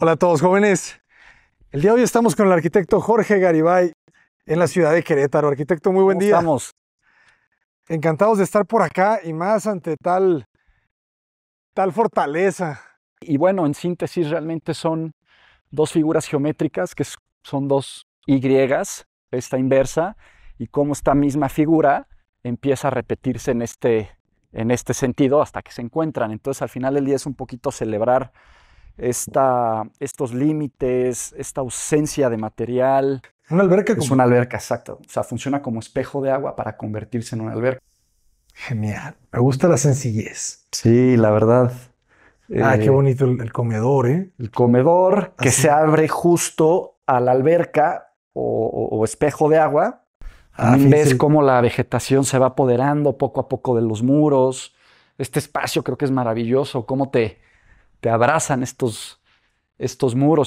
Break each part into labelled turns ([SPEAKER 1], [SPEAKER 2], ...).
[SPEAKER 1] Hola a todos jóvenes. El día de hoy estamos con el arquitecto Jorge Garibay en la ciudad de Querétaro. Arquitecto, muy buen día. Estamos. Encantados de estar por acá y más ante tal, tal fortaleza. Y bueno, en síntesis
[SPEAKER 2] realmente son dos figuras geométricas que son dos Y, esta inversa, y cómo esta misma figura empieza a repetirse en este, en este sentido hasta que se encuentran. Entonces al final del día es un poquito celebrar estos límites, esta ausencia de material.
[SPEAKER 1] Una alberca como... Es una
[SPEAKER 2] alberca, exacto. O sea, funciona como espejo de agua para convertirse en una alberca.
[SPEAKER 1] Genial. Me gusta la sencillez. Sí, la verdad. Ah, qué eh, bonito el, comedor, ¿eh?
[SPEAKER 2] El comedor
[SPEAKER 1] que se abre
[SPEAKER 2] justo a la alberca o, espejo de agua. Ah, ves cómo la vegetación se va apoderando poco a poco de los muros. Este espacio creo que es maravilloso, cómo te, te abrazan estos, estos muros.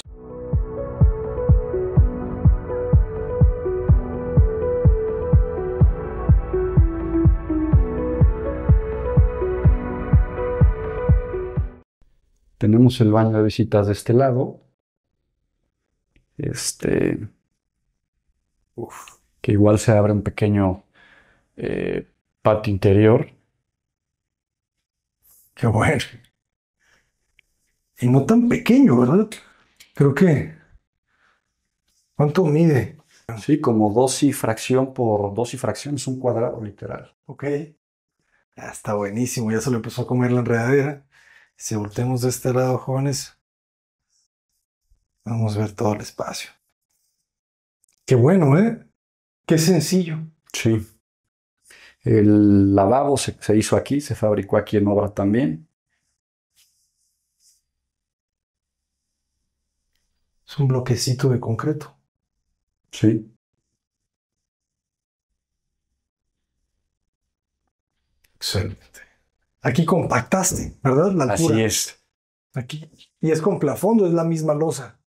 [SPEAKER 2] Tenemos el baño de visitas de
[SPEAKER 1] este lado.
[SPEAKER 2] Este. Uf, que igual se abre un pequeño eh, patio interior.
[SPEAKER 1] Qué bueno y no tan pequeño, ¿verdad? Creo que. ¿Cuánto mide? Sí, como
[SPEAKER 2] dos y fracción por dos y fracción es un cuadrado literal. Ok. está
[SPEAKER 1] buenísimo, ya se le empezó a comer la enredadera. Si volteamos de este lado, jóvenes, vamos a ver todo el espacio. Qué bueno, ¿eh? Qué sencillo.
[SPEAKER 2] Sí. El lavabo se hizo aquí, se fabricó aquí en obra también.
[SPEAKER 1] Es un bloquecito de concreto. Sí. Excelente. Aquí compactaste, ¿verdad? Así es. Aquí. Y es con plafondo, es la misma losa.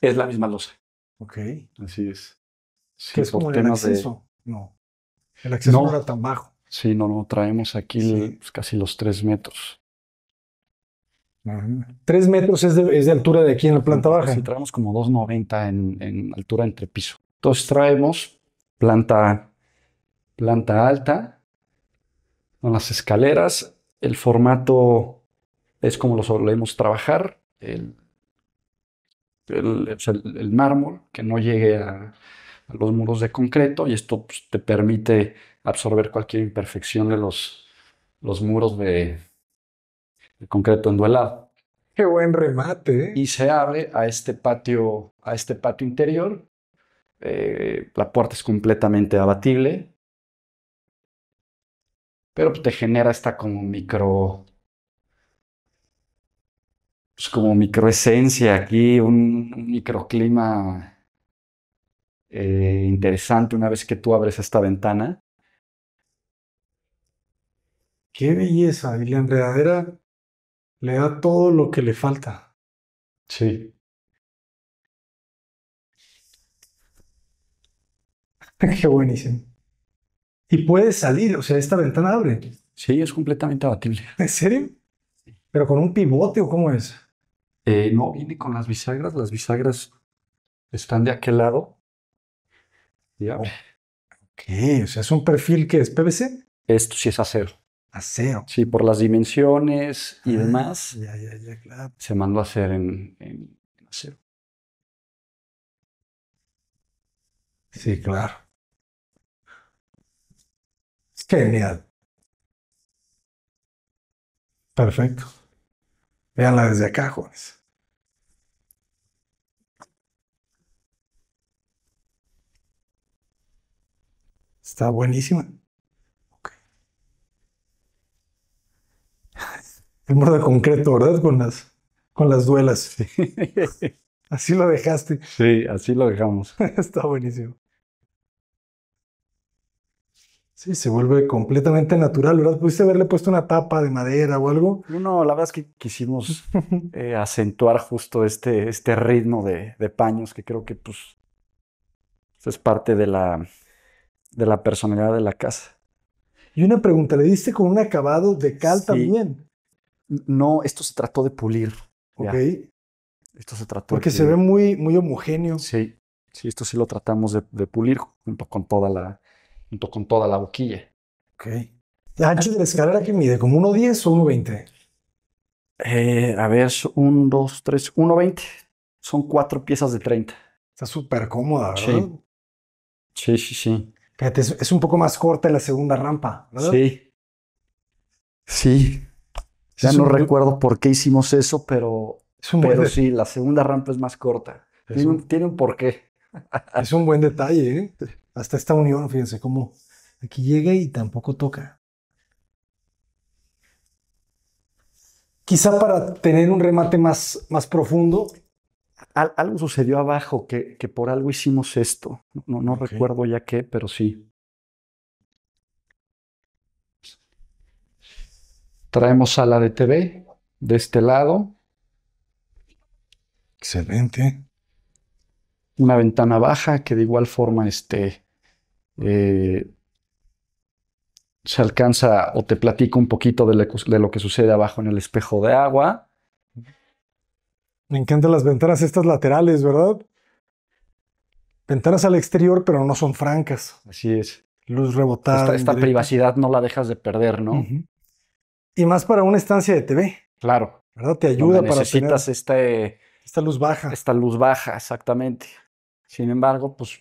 [SPEAKER 1] Es la misma losa. Ok. Así es. Sí, es como el No. El acceso no, era tan bajo.
[SPEAKER 2] Sí, no, no. Traemos aquí pues, casi los tres metros.
[SPEAKER 1] Tres metros es de,
[SPEAKER 2] altura de aquí en la planta baja. entramos traemos como 2,90 en, en altura entre piso. Entonces traemos planta, planta alta, con las escaleras. El formato es como lo solemos trabajar. El, el, mármol que no llegue a, los muros de concreto y esto pues, te permite absorber cualquier imperfección de los, los muros de, el concreto enduelado.
[SPEAKER 1] Qué buen remate. ¿eh?
[SPEAKER 2] Y se abre a este patio, a este patio interior. Eh, la puerta es completamente abatible. Pero te genera esta como micro. Pues como microesencia aquí, un, microclima eh, interesante una vez que tú abres esta ventana.
[SPEAKER 1] Qué belleza. Y la enredadera le da todo lo que le falta. Sí. Qué buenísimo. Y puede salir, o sea, esta ventana abre. Sí, es completamente abatible. ¿En serio? ¿Pero con un pivote o cómo es? Eh, no,
[SPEAKER 2] viene con las bisagras. Las bisagras están de aquel lado. Ya. Ok, o sea, es
[SPEAKER 1] un perfil que es PVC. Esto sí es acero.
[SPEAKER 2] Aseo. Sí, por las dimensiones y demás.
[SPEAKER 1] Ya, ya, ya,
[SPEAKER 2] claro. Se mandó a hacer en,
[SPEAKER 1] en, acero. Sí, claro. Genial. Perfecto. Veanla desde acá, jóvenes. Está buenísima. el muro de concreto, ¿verdad? Con las, con las duelas. así lo dejaste. Sí, así lo dejamos. Está buenísimo. Sí, se vuelve completamente natural, ¿verdad? ¿Pudiste haberle puesto una tapa de madera o algo? No, la verdad es que quisimos
[SPEAKER 2] eh, acentuar justo este, este ritmo de, paños que creo que pues es parte de la, de la personalidad de la casa.
[SPEAKER 1] Y una pregunta, ¿le diste con un acabado de cal también? no, esto se trató de pulir. Ok.
[SPEAKER 2] Esto se trató Porque se ve muy, muy homogéneo. Sí, sí, esto sí lo tratamos de, pulir junto con toda la, junto con toda la boquilla.
[SPEAKER 1] Ok. ¿La ancho de la escalera que mide? ¿Como 1.10 o 1.20?
[SPEAKER 2] Eh, a ver, 1, 2, 3, 1.20. Son cuatro piezas de 30. Está súper cómoda, ¿verdad? Sí, sí, sí. sí.
[SPEAKER 1] Fíjate, es, es, un poco más corta la segunda rampa, ¿verdad? Sí.
[SPEAKER 2] Sí. Ya no recuerdo por qué hicimos eso, pero, sí, la segunda rampa es más corta. tiene, un... un, porqué. Es un buen detalle, ¿eh?
[SPEAKER 1] Hasta esta unión, fíjense cómo aquí llega y tampoco toca. Quizá para tener un remate más, más profundo.
[SPEAKER 2] algo sucedió abajo que, que por algo hicimos esto. No, no recuerdo ya qué, pero sí. Traemos sala de TV de este lado.
[SPEAKER 1] Excelente.
[SPEAKER 2] Una ventana baja que de igual forma este, eh, se alcanza o te platico un poquito de, lo que sucede abajo en el espejo de agua.
[SPEAKER 1] Me encantan las ventanas estas laterales, ¿verdad? Ventanas al exterior, pero no son francas. Así es. Luz rebotada. Esta, privacidad
[SPEAKER 2] no la dejas de perder, ¿no?
[SPEAKER 1] Y más para una estancia de TV. Claro. ¿Verdad? Te ayuda para necesitas tener
[SPEAKER 2] este esta luz baja. Esta luz baja, exactamente. Sin embargo, pues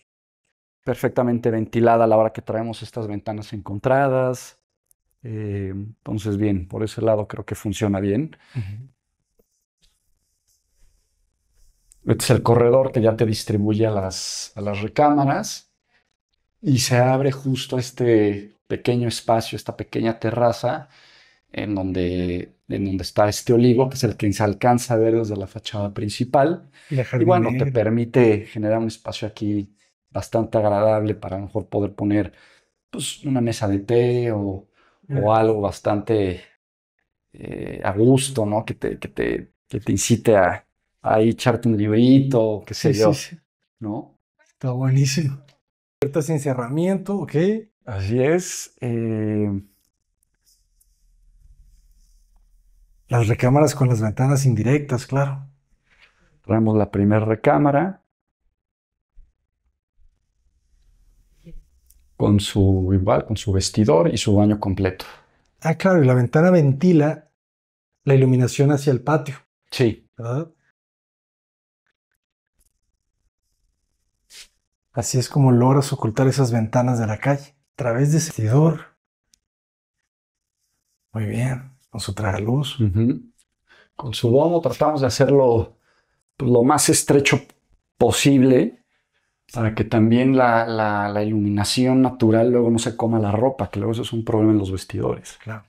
[SPEAKER 2] perfectamente ventilada a la hora que traemos estas ventanas encontradas. Eh, entonces, bien, por ese lado creo que funciona bien. Este es el corredor que ya te distribuye las, a las recámaras y se abre justo este pequeño espacio, esta pequeña terraza en donde, en donde está este olivo, que es el que se alcanza a ver desde la fachada principal.
[SPEAKER 1] Y, bueno, te
[SPEAKER 2] permite generar un espacio aquí bastante agradable para mejor poder poner pues, una mesa de té o, algo bastante eh, a gusto, ¿no? Que te, que te, que te incite a, a echarte un librito, qué sé yo, ¿no?
[SPEAKER 1] Está buenísimo. sin encerramiento, ¿ok? Así es. Eh... Las recámaras con las ventanas indirectas, claro. Traemos
[SPEAKER 2] la primera recámara. Con su, con su vestidor y su baño completo.
[SPEAKER 1] Ah, claro, y la ventana ventila la iluminación hacia el patio. Sí. ¿verdad? Así es como logras ocultar esas ventanas de la calle, a través de ese vestidor. Muy bien. Vamos a traer luz. Con su domo tratamos de hacerlo
[SPEAKER 2] pues, lo más estrecho posible para que también la, iluminación natural luego no se coma la ropa, que luego eso es un problema en los vestidores. Claro.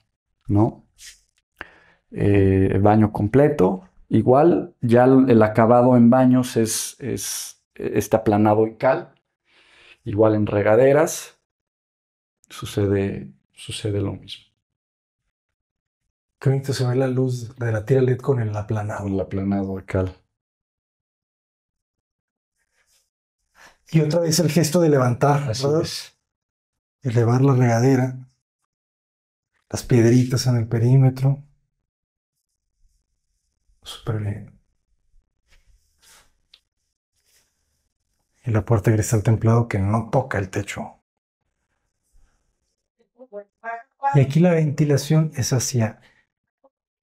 [SPEAKER 2] ¿No? Eh, baño completo. Igual, ya el, acabado en baños es, es, está aplanado y cal. Igual en
[SPEAKER 1] regaderas
[SPEAKER 2] sucede, sucede lo mismo.
[SPEAKER 1] Qué bonito se ve la luz de la tira LED con el aplanado. Con el aplanado acá. cal. Y otra vez el gesto de levantar, Así Elevar la regadera, las piedritas en el perímetro. Súper bien. Y la puerta de cristal templado que no toca el techo. Y aquí la ventilación es hacia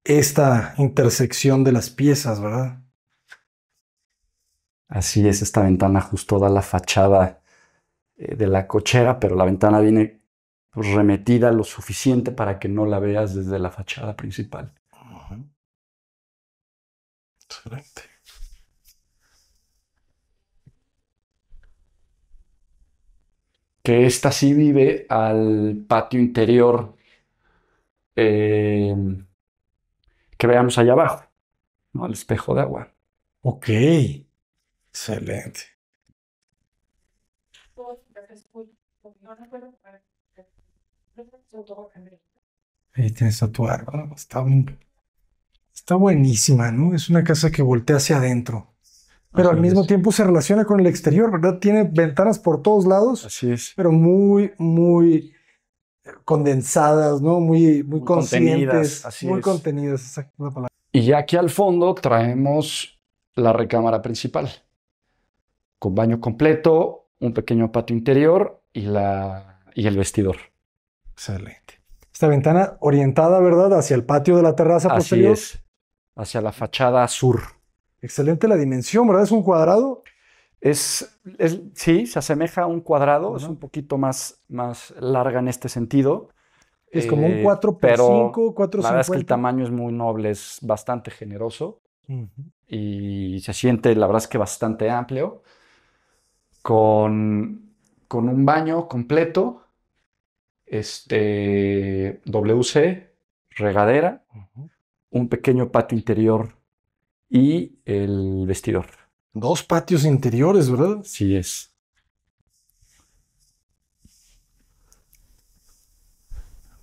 [SPEAKER 1] esta intersección de las piezas, ¿verdad?
[SPEAKER 2] Así es, esta ventana justo da la fachada eh, de la cochera, pero la ventana viene pues, remetida lo suficiente para que no la veas desde la fachada principal. Excelente. que esta sí vive al patio interior eh, que veamos allá abajo, ¿no? al espejo de agua.
[SPEAKER 1] Ok, excelente. Ahí tienes a tu árbol. Está, está buenísima, ¿no? Es una casa que voltea hacia adentro. Pero al mismo tiempo se relaciona con el exterior, ¿verdad? Tiene ventanas por todos lados. Así es. Pero muy, muy condensadas, ¿no? Muy, muy, conscientes, muy contenidas,
[SPEAKER 2] Y ya aquí al fondo traemos la recámara principal, con baño completo, un pequeño patio interior y, la, y el vestidor. Excelente.
[SPEAKER 1] Esta ventana orientada, ¿verdad? Hacia el patio de la terraza Así Es,
[SPEAKER 2] hacia la fachada sur.
[SPEAKER 1] Excelente la dimensión, ¿verdad? Es un cuadrado. Es, sí, se asemeja a un cuadrado, es
[SPEAKER 2] un poquito más, más larga en este sentido. Es como un 4 x 5, 4 La verdad es que el tamaño es muy noble, es bastante generoso y se siente, la verdad es que bastante amplio, con, un baño completo, este, WC, regadera, un pequeño patio interior y el
[SPEAKER 1] vestidor. Dos patios interiores, ¿verdad? Sí es.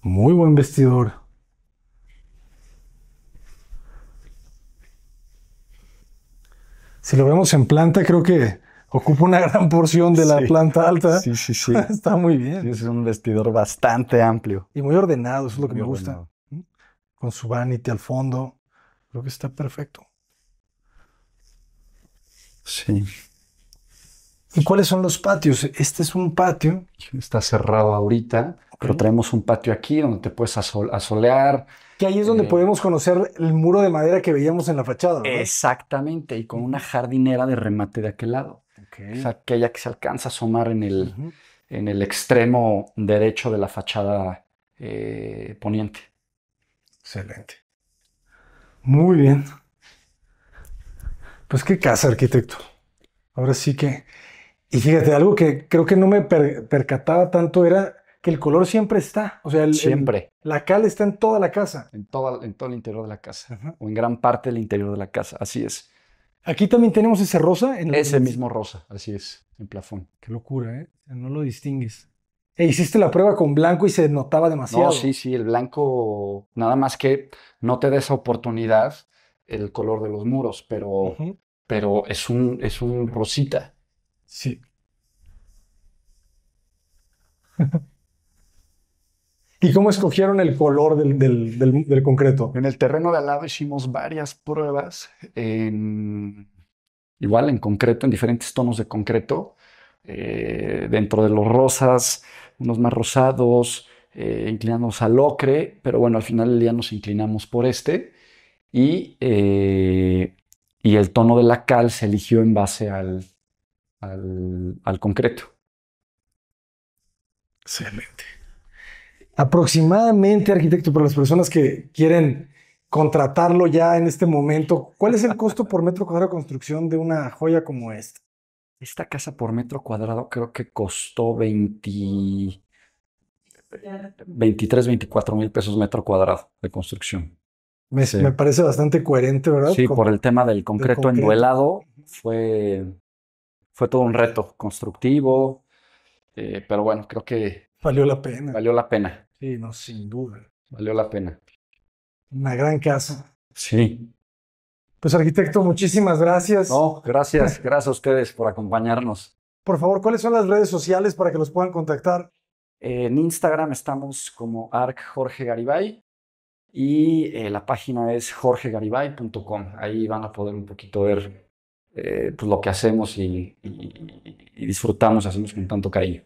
[SPEAKER 1] Muy buen vestidor. Si lo vemos en planta, creo que ocupa una gran porción de la planta alta. Sí, sí, sí. Está muy bien. es un vestidor bastante amplio. Y muy ordenado, eso es lo que me gusta. Con su vanity al fondo. Creo que está perfecto. Sí. ¿Y cuáles son los patios? Este es un patio.
[SPEAKER 2] Está cerrado ahorita, pero traemos un patio aquí donde te puedes asolear. Que ahí es donde eh, podemos conocer el muro de madera que veíamos en la fachada. Exactamente, y con una jardinera de remate de aquel lado. O sea, aquella que se alcanza a asomar en el, en el extremo derecho de la fachada eh, poniente.
[SPEAKER 1] Excelente. Muy bien. Pues qué casa, arquitecto. Ahora sí que... Y fíjate, algo que creo que no me percataba tanto era que el color siempre está. O sea, el, siempre. la cal está en toda la casa.
[SPEAKER 2] En, en todo el interior de la casa. O en gran parte del interior de la casa. Así es. Aquí
[SPEAKER 1] también tenemos ese rosa. En el, ese mismo rosa,
[SPEAKER 2] así es, en plafón.
[SPEAKER 1] Qué locura, ¿eh? No lo distingues. E hiciste la prueba con blanco y se notaba demasiado. No, sí,
[SPEAKER 2] sí, el blanco, nada más que no te da esa oportunidad el color de los muros, pero, pero es, un, es un rosita. Sí.
[SPEAKER 1] ¿Y cómo escogieron el color del, del, concreto? En el terreno de al lado hicimos varias pruebas,
[SPEAKER 2] en, igual en concreto, en diferentes tonos de concreto, eh, dentro de los rosas, unos más rosados, eh, inclinados inclinándonos al ocre, pero bueno, al final del día nos inclinamos por este. Y, eh, y el tono de la cal se eligió en base al, concreto.
[SPEAKER 1] Excelente. Aproximadamente, arquitecto, para las personas que quieren contratarlo ya en este momento, ¿cuál es el costo por metro cuadrado de construcción de una joya como esta?
[SPEAKER 2] Esta casa por metro cuadrado creo que costó 20, 23, 24 mil pesos metro cuadrado de
[SPEAKER 1] construcción. Me, parece bastante coherente, ¿verdad? Sí, por
[SPEAKER 2] el tema del concreto, enduelado fue, fue todo un reto constructivo, eh, pero bueno, creo que...
[SPEAKER 1] Valió la pena.
[SPEAKER 2] Valió la pena.
[SPEAKER 1] Sí, no, sin duda.
[SPEAKER 2] Valió la pena.
[SPEAKER 1] Una gran casa. Sí. Pues arquitecto, muchísimas gracias. No,
[SPEAKER 2] gracias, gracias a ustedes por acompañarnos.
[SPEAKER 1] Por favor, ¿cuáles son las redes sociales para que los puedan
[SPEAKER 2] contactar? En Instagram estamos como ArcJorgeGaribay y eh, la página es jorgegaribay.com. Ahí van a poder un poquito ver eh, pues, lo que hacemos y, disfrutamos, hacemos con tanto cariño.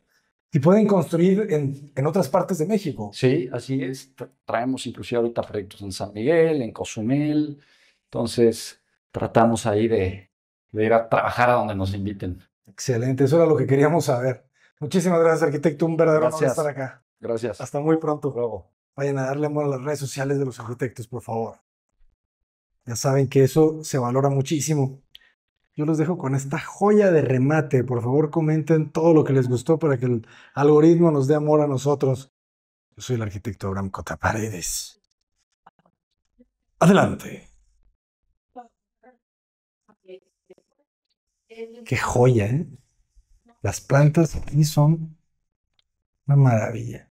[SPEAKER 1] Y pueden construir en, en, otras partes de México. Sí,
[SPEAKER 2] así es. Traemos inclusive ahorita proyectos en San Miguel, en Cozumel. Entonces, tratamos ahí de, de ir a trabajar a donde nos inviten.
[SPEAKER 1] Excelente, eso era lo que queríamos saber. Muchísimas gracias, arquitecto. Un verdadero honor estar acá. Gracias. Hasta muy pronto. luego vayan a darle amor a las redes sociales de los arquitectos, por favor. Ya saben que eso se valora muchísimo. Yo los dejo con esta joya de remate. Por favor, comenten todo lo que les gustó para que el algoritmo nos dé amor a nosotros. Yo soy el arquitecto Abraham Cotaparedes. Adelante. Qué joya, ¿eh? Las plantas aquí son una maravilla.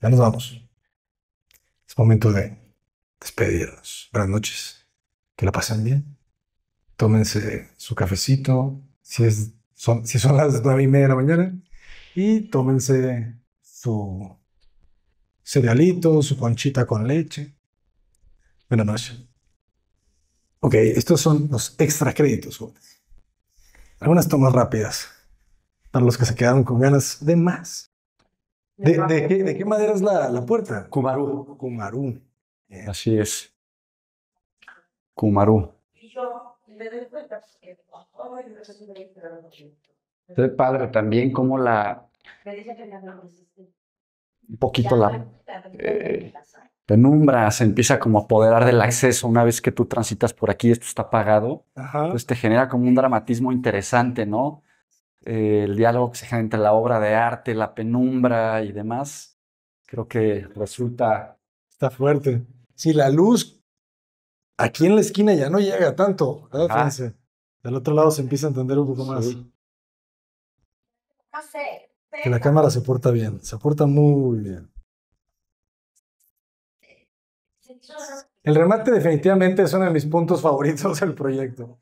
[SPEAKER 1] Ya nos vamos. Es momento de despedirnos. Buenas noches. Que la pasen bien. Tómense su cafecito. Si, es, son, si son las nueve y media de la mañana. Y tómense su cerealito, su conchita con leche. Buenas noches. Ok, estos son los extra créditos. Algunas tomas rápidas para los que se quedaron con ganas de más. ¿De, qué, de eh, qué, madera es la, la puerta? Kumaru. Kumaru. Eh. Así es.
[SPEAKER 2] Kumaru. Es padre, también como la... Un poquito la eh, penumbra se empieza como a apoderar del acceso una vez que tú transitas por aquí, esto está apagado. Ajá. Entonces te genera como un dramatismo interesante, ¿no? Eh, el diálogo que se genera entre la obra de arte, la penumbra y demás,
[SPEAKER 1] creo que resulta... Está fuerte. si la luz aquí en la esquina ya no llega tanto, Del otro lado se empieza a entender un poco más. Que la cámara se porta bien, se porta muy bien. El remate definitivamente es uno de mis puntos favoritos del proyecto.